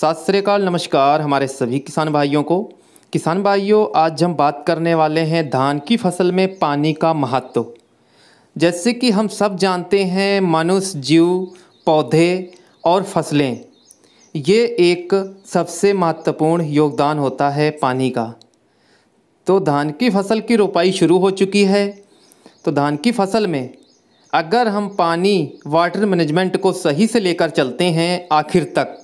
सात श्रीकाल नमस्कार हमारे सभी किसान भाइयों को किसान भाइयों आज हम बात करने वाले हैं धान की फसल में पानी का महत्व जैसे कि हम सब जानते हैं मनुष्य जीव पौधे और फसलें ये एक सबसे महत्वपूर्ण योगदान होता है पानी का तो धान की फसल की रोपाई शुरू हो चुकी है तो धान की फसल में अगर हम पानी वाटर मैनेजमेंट को सही से लेकर चलते हैं आखिर तक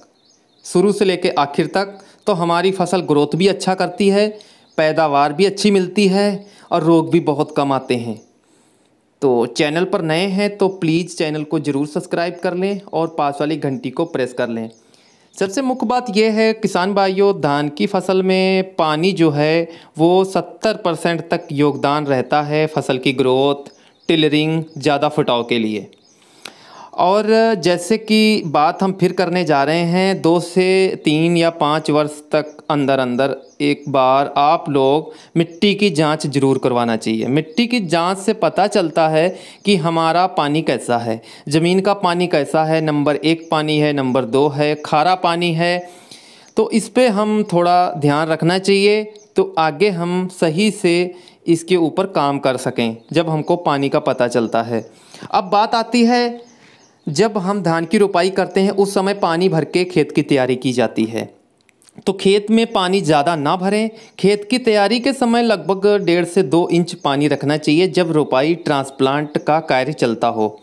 शुरू से लेकर आखिर तक तो हमारी फसल ग्रोथ भी अच्छा करती है पैदावार भी अच्छी मिलती है और रोग भी बहुत कम आते हैं तो चैनल पर नए हैं तो प्लीज़ चैनल को ज़रूर सब्सक्राइब कर लें और पास वाली घंटी को प्रेस कर लें सबसे मुख्य बात यह है किसान भाइयों धान की फसल में पानी जो है वो 70 परसेंट तक योगदान रहता है फसल की ग्रोथ टिलरिंग ज़्यादा फुटाव के लिए और जैसे कि बात हम फिर करने जा रहे हैं दो से तीन या पाँच वर्ष तक अंदर अंदर एक बार आप लोग मिट्टी की जांच जरूर करवाना चाहिए मिट्टी की जांच से पता चलता है कि हमारा पानी कैसा है ज़मीन का पानी कैसा है नंबर एक पानी है नंबर दो है खारा पानी है तो इस पर हम थोड़ा ध्यान रखना चाहिए तो आगे हम सही से इसके ऊपर काम कर सकें जब हमको पानी का पता चलता है अब बात आती है जब हम धान की रोपाई करते हैं उस समय पानी भर के खेत की तैयारी की जाती है तो खेत में पानी ज़्यादा ना भरें खेत की तैयारी के समय लगभग डेढ़ से दो इंच पानी रखना चाहिए जब रोपाई ट्रांसप्लांट का कार्य चलता हो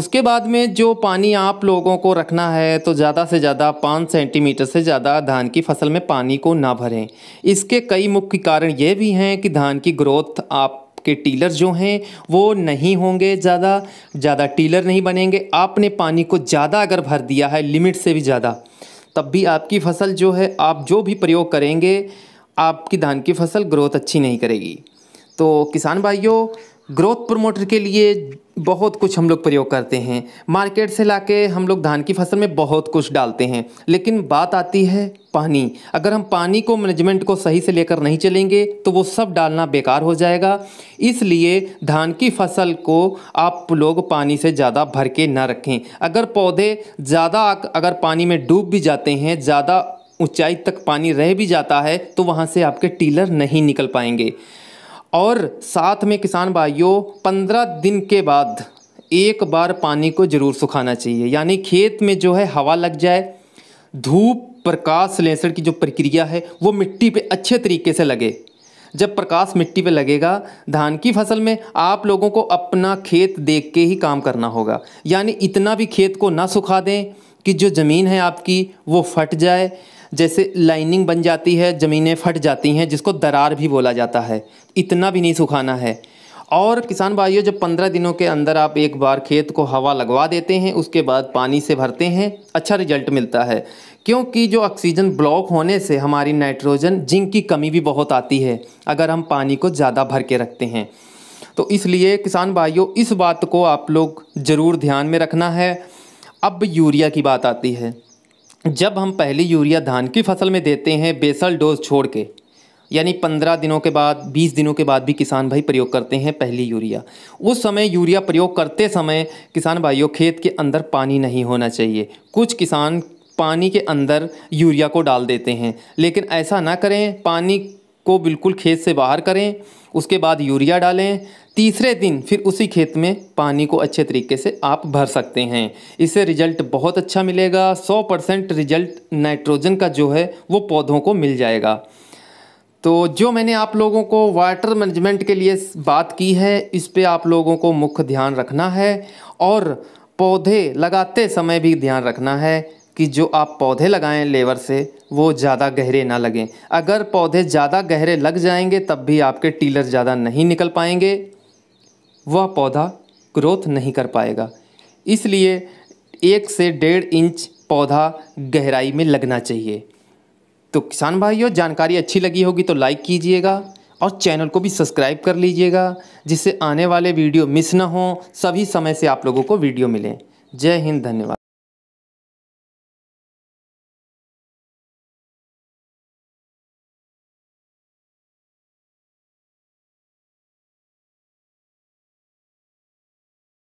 उसके बाद में जो पानी आप लोगों को रखना है तो ज़्यादा से ज़्यादा पाँच सेंटीमीटर से ज़्यादा धान की फसल में पानी को ना भरें इसके कई मुख्य कारण ये भी हैं कि धान की ग्रोथ आप आपके टीलर जो हैं वो नहीं होंगे ज़्यादा ज़्यादा टीलर नहीं बनेंगे आपने पानी को ज़्यादा अगर भर दिया है लिमिट से भी ज़्यादा तब भी आपकी फसल जो है आप जो भी प्रयोग करेंगे आपकी धान की फसल ग्रोथ अच्छी नहीं करेगी तो किसान भाइयों ग्रोथ प्रमोटर के लिए बहुत कुछ हम लोग प्रयोग करते हैं मार्केट से के हम लोग धान की फसल में बहुत कुछ डालते हैं लेकिन बात आती है पानी अगर हम पानी को मैनेजमेंट को सही से लेकर नहीं चलेंगे तो वो सब डालना बेकार हो जाएगा इसलिए धान की फसल को आप लोग पानी से ज़्यादा भर के ना रखें अगर पौधे ज़्यादा अगर पानी में डूब भी जाते हैं ज़्यादा ऊंचाई तक पानी रह भी जाता है तो वहाँ से आपके टीलर नहीं निकल पाएंगे और साथ में किसान भाइयों पंद्रह दिन के बाद एक बार पानी को ज़रूर सुखाना चाहिए यानी खेत में जो है हवा लग जाए धूप प्रकाश संश्लेषण की जो प्रक्रिया है वो मिट्टी पे अच्छे तरीके से लगे जब प्रकाश मिट्टी पे लगेगा धान की फसल में आप लोगों को अपना खेत देख के ही काम करना होगा यानी इतना भी खेत को ना सुखा दें कि जो ज़मीन है आपकी वो फट जाए जैसे लाइनिंग बन जाती है ज़मीनें फट जाती हैं जिसको दरार भी बोला जाता है इतना भी नहीं सुखाना है और किसान भाइयों जब पंद्रह दिनों के अंदर आप एक बार खेत को हवा लगवा देते हैं उसके बाद पानी से भरते हैं अच्छा रिजल्ट मिलता है क्योंकि जो ऑक्सीजन ब्लॉक होने से हमारी नाइट्रोजन जिंक की कमी भी बहुत आती है अगर हम पानी को ज़्यादा भर के रखते हैं तो इसलिए किसान भाइयों इस बात को आप लोग ज़रूर ध्यान में रखना है अब यूरिया की बात आती है जब हम पहली यूरिया धान की फसल में देते हैं बेसल डोज छोड़ के यानी पंद्रह दिनों के बाद बीस दिनों के बाद भी किसान भाई प्रयोग करते हैं पहली यूरिया उस समय यूरिया प्रयोग करते समय किसान भाइयों खेत के अंदर पानी नहीं होना चाहिए कुछ किसान पानी के अंदर यूरिया को डाल देते हैं लेकिन ऐसा ना करें पानी को बिल्कुल खेत से बाहर करें उसके बाद यूरिया डालें तीसरे दिन फिर उसी खेत में पानी को अच्छे तरीके से आप भर सकते हैं इससे रिजल्ट बहुत अच्छा मिलेगा 100 परसेंट रिजल्ट नाइट्रोजन का जो है वो पौधों को मिल जाएगा तो जो मैंने आप लोगों को वाटर मैनेजमेंट के लिए बात की है इस पर आप लोगों को मुख्य ध्यान रखना है और पौधे लगाते समय भी ध्यान रखना है कि जो आप पौधे लगाएं लेवर से वो ज़्यादा गहरे ना लगें अगर पौधे ज़्यादा गहरे लग जाएंगे तब भी आपके टीलर ज़्यादा नहीं निकल पाएंगे वह पौधा ग्रोथ नहीं कर पाएगा इसलिए एक से डेढ़ इंच पौधा गहराई में लगना चाहिए तो किसान भाइयों जानकारी अच्छी लगी होगी तो लाइक कीजिएगा और चैनल को भी सब्सक्राइब कर लीजिएगा जिससे आने वाले वीडियो मिस ना हो सभी समय से आप लोगों को वीडियो मिलें जय हिंद धन्यवाद